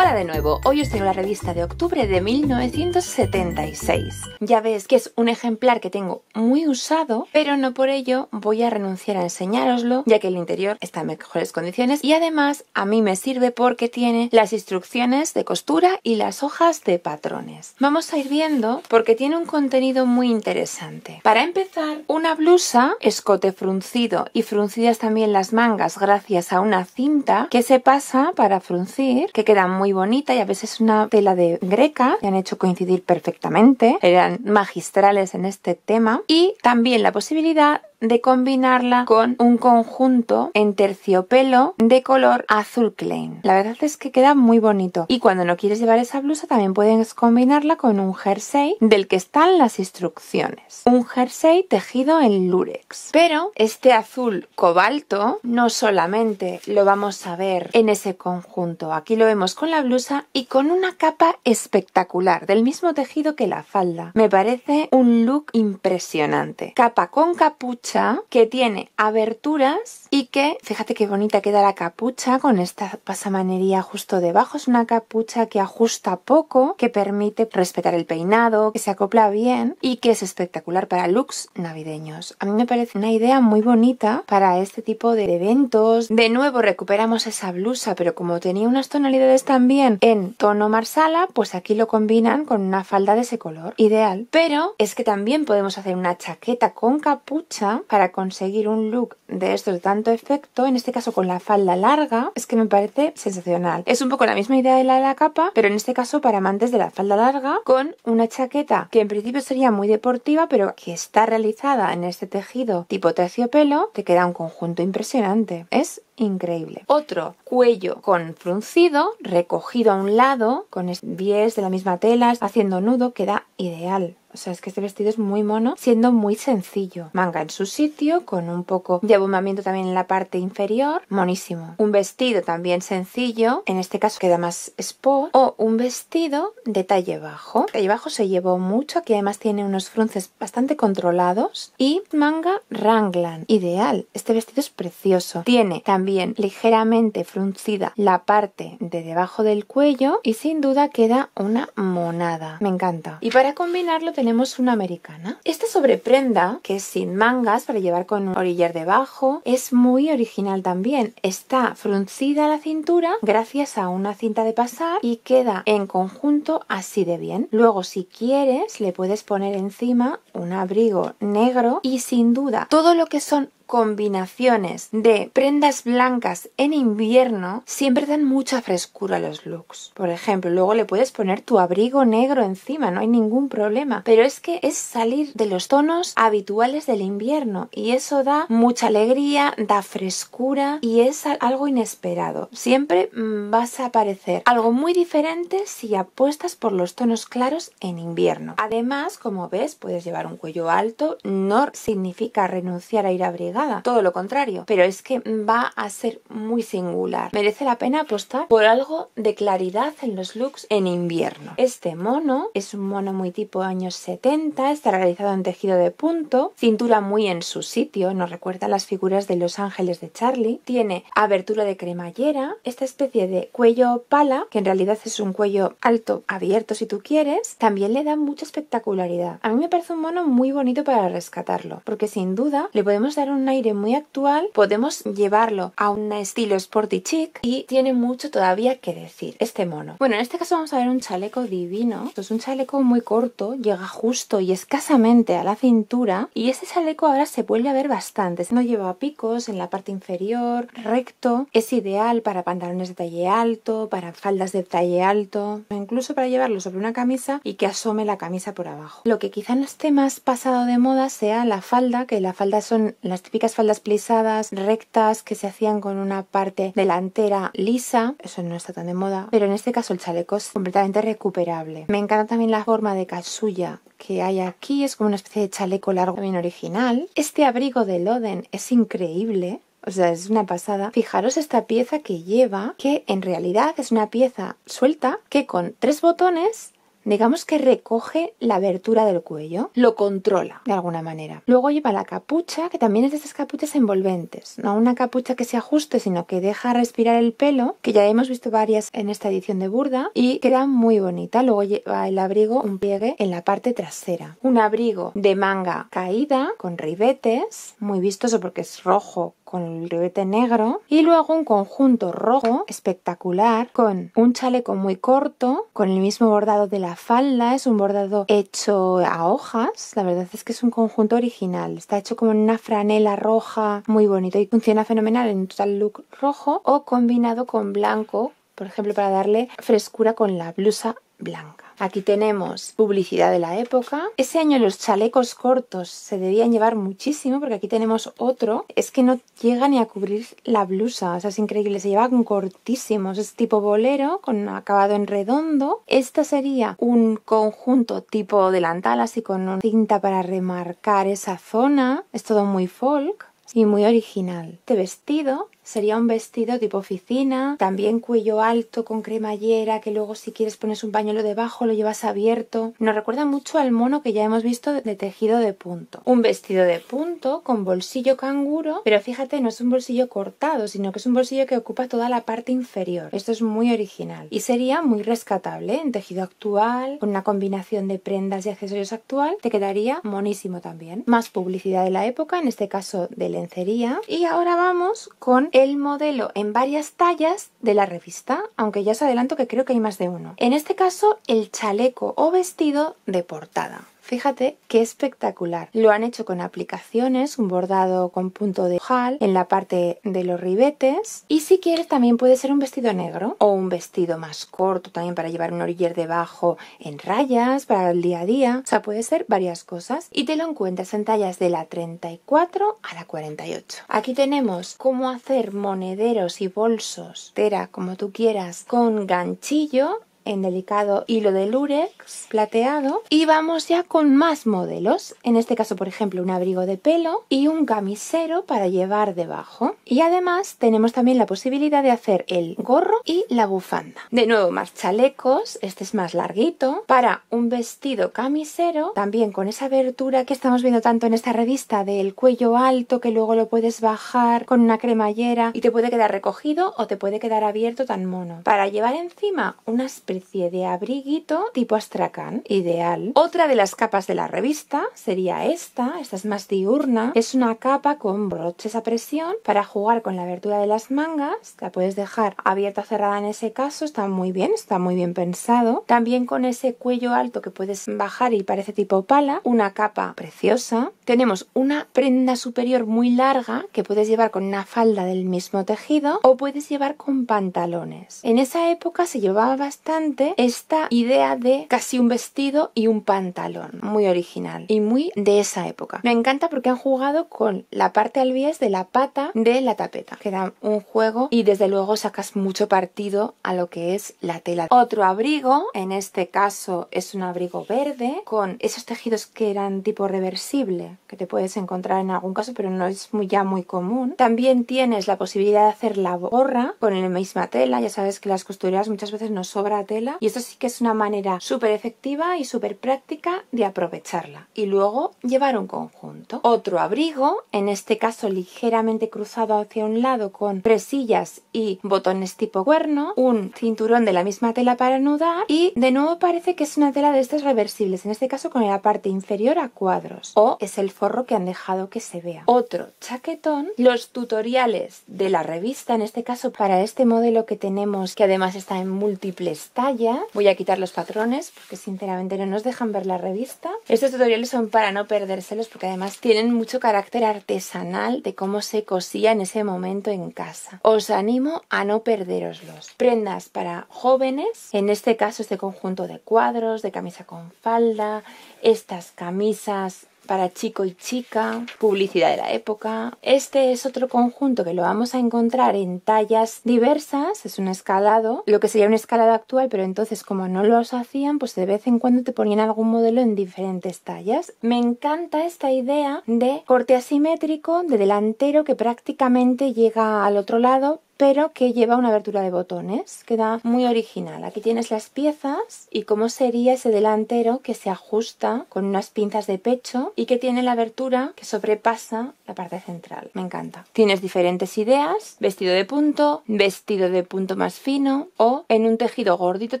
Hola de nuevo, hoy os traigo la revista de octubre de 1976. Ya ves que es un ejemplar que tengo muy usado, pero no por ello voy a renunciar a enseñároslo, ya que el interior está en mejores condiciones y además a mí me sirve porque tiene las instrucciones de costura y las hojas de patrones. Vamos a ir viendo porque tiene un contenido muy interesante. Para empezar, una blusa, escote fruncido y fruncidas también las mangas gracias a una cinta que se pasa para fruncir, que queda muy bonita y a veces una tela de greca que han hecho coincidir perfectamente. Eran magistrales en este tema. Y también la posibilidad de combinarla con un conjunto en terciopelo de color azul clean La verdad es que queda muy bonito. Y cuando no quieres llevar esa blusa también puedes combinarla con un jersey del que están las instrucciones. Un jersey tejido en lurex. Pero este azul cobalto no solamente lo vamos a ver en ese conjunto. Aquí lo vemos con la blusa y con una capa espectacular del mismo tejido que la falda. Me parece un look impresionante. Capa con capucha que tiene aberturas y que, fíjate qué bonita queda la capucha con esta pasamanería justo debajo. Es una capucha que ajusta poco, que permite respetar el peinado, que se acopla bien y que es espectacular para looks navideños. A mí me parece una idea muy bonita para este tipo de eventos. De nuevo recuperamos esa blusa, pero como tenía unas tonalidades también en tono marsala, pues aquí lo combinan con una falda de ese color. Ideal. Pero es que también podemos hacer una chaqueta con capucha para conseguir un look de estos de tanto efecto, en este caso con la falda larga, es que me parece sensacional. Es un poco la misma idea de la de la capa, pero en este caso para amantes de la falda larga, con una chaqueta que en principio sería muy deportiva, pero que está realizada en este tejido tipo terciopelo, te queda un conjunto impresionante. Es increíble. Otro cuello con fruncido, recogido a un lado, con 10 de la misma tela, haciendo nudo, queda ideal. O sea, es que este vestido es muy mono, siendo muy sencillo. Manga en su sitio, con un poco de abombamiento también en la parte inferior. Monísimo. Un vestido también sencillo, en este caso queda más sport. O un vestido de talle bajo. talle bajo se llevó mucho, aquí además tiene unos frunces bastante controlados. Y manga Ranglan, ideal. Este vestido es precioso. Tiene también ligeramente fruncida la parte de debajo del cuello y sin duda queda una monada. Me encanta. Y para combinarlo tenemos una americana. Esta sobreprenda, que es sin mangas para llevar con un oriller debajo, es muy original también. Está fruncida la cintura gracias a una cinta de pasar y queda en conjunto así de bien. Luego si quieres le puedes poner encima un abrigo negro y sin duda todo lo que son combinaciones de prendas blancas en invierno siempre dan mucha frescura a los looks. Por ejemplo, luego le puedes poner tu abrigo negro encima, no hay ningún problema. Pero es que es salir de los tonos habituales del invierno y eso da mucha alegría, da frescura y es algo inesperado. Siempre mm, vas a aparecer algo muy diferente si apuestas por los tonos claros en invierno. Además, como ves, puedes llevar un cuello alto, no significa renunciar a ir abrigado todo lo contrario, pero es que va a ser muy singular. Merece la pena apostar por algo de claridad en los looks en invierno. Este mono es un mono muy tipo años 70, está realizado en tejido de punto, cintura muy en su sitio, nos recuerda las figuras de Los Ángeles de Charlie, tiene abertura de cremallera, esta especie de cuello pala, que en realidad es un cuello alto abierto si tú quieres, también le da mucha espectacularidad. A mí me parece un mono muy bonito para rescatarlo, porque sin duda le podemos dar un aire muy actual, podemos llevarlo a un estilo sporty chic y tiene mucho todavía que decir este mono. Bueno, en este caso vamos a ver un chaleco divino. es un chaleco muy corto, llega justo y escasamente a la cintura y ese chaleco ahora se vuelve a ver bastante. No lleva picos en la parte inferior, recto. Es ideal para pantalones de talle alto, para faldas de talle alto, incluso para llevarlo sobre una camisa y que asome la camisa por abajo. Lo que quizá no esté más pasado de moda sea la falda, que la falda son las faldas plisadas, rectas, que se hacían con una parte delantera lisa. Eso no está tan de moda. Pero en este caso el chaleco es completamente recuperable. Me encanta también la forma de casulla que hay aquí. Es como una especie de chaleco largo también original. Este abrigo de Loden es increíble. O sea, es una pasada. Fijaros esta pieza que lleva, que en realidad es una pieza suelta que con tres botones digamos que recoge la abertura del cuello, lo controla de alguna manera. Luego lleva la capucha, que también es de esas capuchas envolventes, no una capucha que se ajuste, sino que deja respirar el pelo, que ya hemos visto varias en esta edición de Burda, y queda muy bonita. Luego lleva el abrigo, un pliegue en la parte trasera. Un abrigo de manga caída, con ribetes, muy vistoso porque es rojo con el ribete negro y luego un conjunto rojo espectacular con un chaleco muy corto con el mismo bordado de la falda es un bordado hecho a hojas la verdad es que es un conjunto original está hecho como en una franela roja muy bonito y funciona fenomenal en un total look rojo o combinado con blanco por ejemplo, para darle frescura con la blusa blanca. Aquí tenemos publicidad de la época. Ese año los chalecos cortos se debían llevar muchísimo porque aquí tenemos otro. Es que no llega ni a cubrir la blusa, o sea, es increíble. Se llevan cortísimos, es tipo bolero con acabado en redondo. Esta sería un conjunto tipo delantal, así con una cinta para remarcar esa zona. Es todo muy folk y muy original. Este vestido sería un vestido tipo oficina, también cuello alto con cremallera, que luego si quieres pones un pañuelo debajo lo llevas abierto. Nos recuerda mucho al mono que ya hemos visto de tejido de punto. Un vestido de punto con bolsillo canguro, pero fíjate, no es un bolsillo cortado, sino que es un bolsillo que ocupa toda la parte inferior. Esto es muy original y sería muy rescatable en tejido actual, con una combinación de prendas y accesorios actual, te quedaría monísimo también. Más publicidad de la época, en este caso de lencería. Y ahora vamos con el modelo en varias tallas de la revista, aunque ya os adelanto que creo que hay más de uno. En este caso, el chaleco o vestido de portada. Fíjate qué espectacular. Lo han hecho con aplicaciones, un bordado con punto de ojal en la parte de los ribetes. Y si quieres también puede ser un vestido negro o un vestido más corto también para llevar un oriller debajo en rayas para el día a día. O sea, puede ser varias cosas. Y te lo encuentras en tallas de la 34 a la 48. Aquí tenemos cómo hacer monederos y bolsos, tera como tú quieras, con ganchillo en delicado hilo de lurex plateado y vamos ya con más modelos, en este caso por ejemplo un abrigo de pelo y un camisero para llevar debajo y además tenemos también la posibilidad de hacer el gorro y la bufanda. De nuevo más chalecos, este es más larguito, para un vestido camisero, también con esa abertura que estamos viendo tanto en esta revista del cuello alto que luego lo puedes bajar con una cremallera y te puede quedar recogido o te puede quedar abierto tan mono. Para llevar encima unas de abriguito tipo astracán, ideal. Otra de las capas de la revista sería esta, esta es más diurna, es una capa con broches a presión para jugar con la abertura de las mangas, la puedes dejar abierta o cerrada en ese caso, está muy bien, está muy bien pensado. También con ese cuello alto que puedes bajar y parece tipo pala, una capa preciosa tenemos una prenda superior muy larga que puedes llevar con una falda del mismo tejido o puedes llevar con pantalones. En esa época se llevaba bastante esta idea de casi un vestido y un pantalón, muy original y muy de esa época. Me encanta porque han jugado con la parte al bies de la pata de la tapeta, que da un juego y desde luego sacas mucho partido a lo que es la tela. Otro abrigo, en este caso es un abrigo verde con esos tejidos que eran tipo reversible que te puedes encontrar en algún caso, pero no es ya muy común. También tienes la posibilidad de hacer la borra con la misma tela. Ya sabes que las costureras muchas veces nos sobra tela y esto sí que es una manera súper efectiva y súper práctica de aprovecharla. Y luego llevar un conjunto. Otro abrigo, en este caso ligeramente cruzado hacia un lado con presillas y botones tipo cuerno, un cinturón de la misma tela para anudar y de nuevo parece que es una tela de estas reversibles, en este caso con la parte inferior a cuadros o es el forro que han dejado que se vea. Otro chaquetón, los tutoriales de la revista, en este caso para este modelo que tenemos, que además está en múltiples tallas. Voy a quitar los patrones porque sinceramente no nos dejan ver la revista. Estos tutoriales son para no perdérselos porque además tienen mucho carácter artesanal de cómo se cosía en ese momento en casa. Os animo a no perderoslos. Prendas para jóvenes, en este caso este conjunto de cuadros, de camisa con falda, estas camisas para chico y chica, publicidad de la época. Este es otro conjunto que lo vamos a encontrar en tallas diversas, es un escalado, lo que sería un escalado actual, pero entonces como no los hacían, pues de vez en cuando te ponían algún modelo en diferentes tallas. Me encanta esta idea de corte asimétrico, de delantero que prácticamente llega al otro lado, pero que lleva una abertura de botones. Queda muy original. Aquí tienes las piezas y cómo sería ese delantero que se ajusta con unas pinzas de pecho y que tiene la abertura que sobrepasa la parte central. Me encanta. Tienes diferentes ideas, vestido de punto, vestido de punto más fino o en un tejido gordito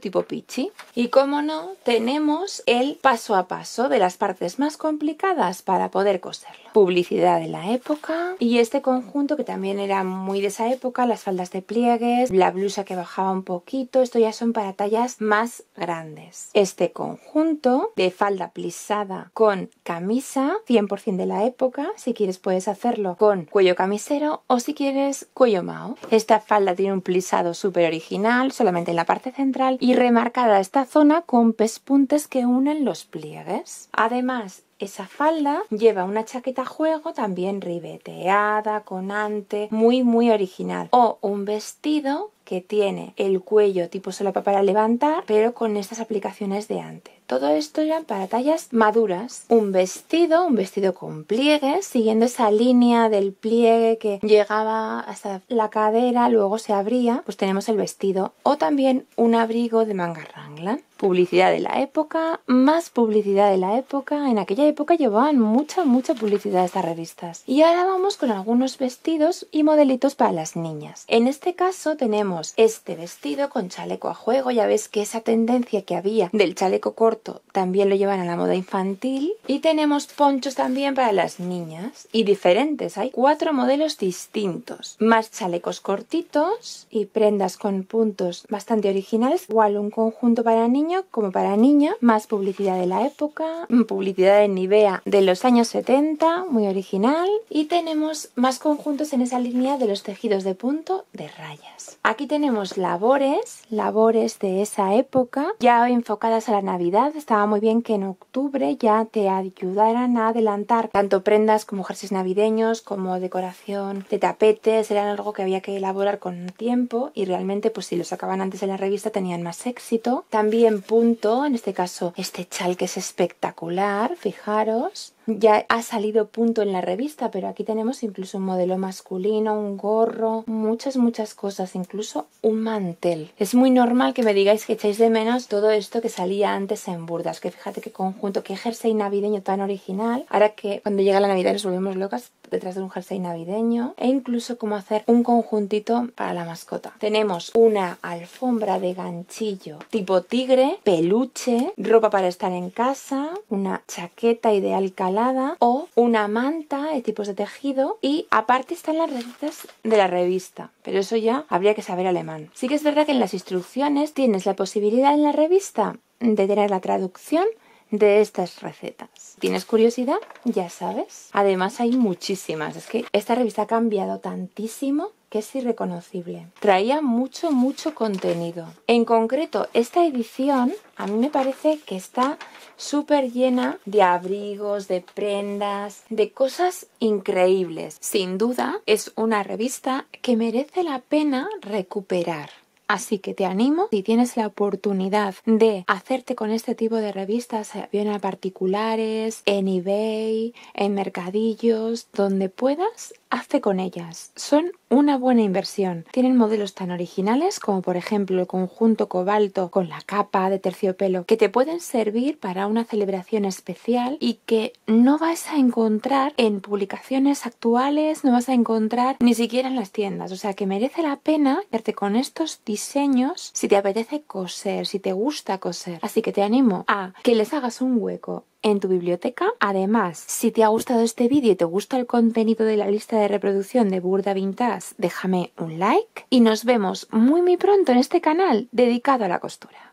tipo pichi. Y como no, tenemos el paso a paso de las partes más complicadas para poder coserlo. Publicidad de la época y este conjunto que también era muy de esa época, las faldas de pliegues, la blusa que bajaba un poquito, esto ya son para tallas más grandes. Este conjunto de falda plisada con camisa, 100% de la época, si quieres puedes hacerlo con cuello camisero o si quieres cuello mao. Esta falda tiene un plisado súper original, solamente en la parte central y remarcada esta zona con pespuntes que unen los pliegues. Además, esa falda lleva una chaqueta juego también ribeteada, con ante, muy muy original. O un vestido que tiene el cuello tipo solapa para levantar, pero con estas aplicaciones de ante todo esto eran para tallas maduras. Un vestido, un vestido con pliegues, siguiendo esa línea del pliegue que llegaba hasta la cadera, luego se abría, pues tenemos el vestido. O también un abrigo de manga ranglan. Publicidad de la época, más publicidad de la época. En aquella época llevaban mucha, mucha publicidad estas revistas. Y ahora vamos con algunos vestidos y modelitos para las niñas. En este caso tenemos este vestido con chaleco a juego. Ya ves que esa tendencia que había del chaleco corto también lo llevan a la moda infantil. Y tenemos ponchos también para las niñas. Y diferentes, hay cuatro modelos distintos. Más chalecos cortitos y prendas con puntos bastante originales. Igual un conjunto para niño como para niña. Más publicidad de la época. Mm, publicidad de Nivea de los años 70, muy original. Y tenemos más conjuntos en esa línea de los tejidos de punto de rayas. Aquí tenemos labores, labores de esa época, ya enfocadas a la Navidad estaba muy bien que en octubre ya te ayudaran a adelantar tanto prendas como jerseys navideños, como decoración de tapetes, eran algo que había que elaborar con tiempo y realmente pues si lo sacaban antes en la revista tenían más éxito. También punto, en este caso este chal que es espectacular, fijaros, ya ha salido punto en la revista, pero aquí tenemos incluso un modelo masculino, un gorro, muchas, muchas cosas, incluso un mantel. Es muy normal que me digáis que echáis de menos todo esto que salía antes en Burdas, que fíjate qué conjunto, qué jersey navideño tan original. Ahora que cuando llega la Navidad nos volvemos locas, detrás de un jersey navideño e incluso cómo hacer un conjuntito para la mascota. Tenemos una alfombra de ganchillo tipo tigre, peluche, ropa para estar en casa, una chaqueta ideal calada o una manta de tipos de tejido y aparte están las recetas de la revista, pero eso ya habría que saber alemán. Sí que es verdad que en las instrucciones tienes la posibilidad en la revista de tener la traducción de estas recetas. ¿Tienes curiosidad? Ya sabes. Además hay muchísimas. Es que esta revista ha cambiado tantísimo que es irreconocible. Traía mucho, mucho contenido. En concreto, esta edición a mí me parece que está súper llena de abrigos, de prendas, de cosas increíbles. Sin duda, es una revista que merece la pena recuperar. Así que te animo, si tienes la oportunidad de hacerte con este tipo de revistas, eh, bien a particulares, en eBay, en mercadillos, donde puedas, Hazte con ellas. Son una buena inversión. Tienen modelos tan originales como por ejemplo el conjunto cobalto con la capa de terciopelo que te pueden servir para una celebración especial y que no vas a encontrar en publicaciones actuales, no vas a encontrar ni siquiera en las tiendas. O sea que merece la pena verte con estos diseños si te apetece coser, si te gusta coser. Así que te animo a que les hagas un hueco en tu biblioteca. Además, si te ha gustado este vídeo y te gusta el contenido de la lista de reproducción de Burda Vintage, déjame un like y nos vemos muy muy pronto en este canal dedicado a la costura.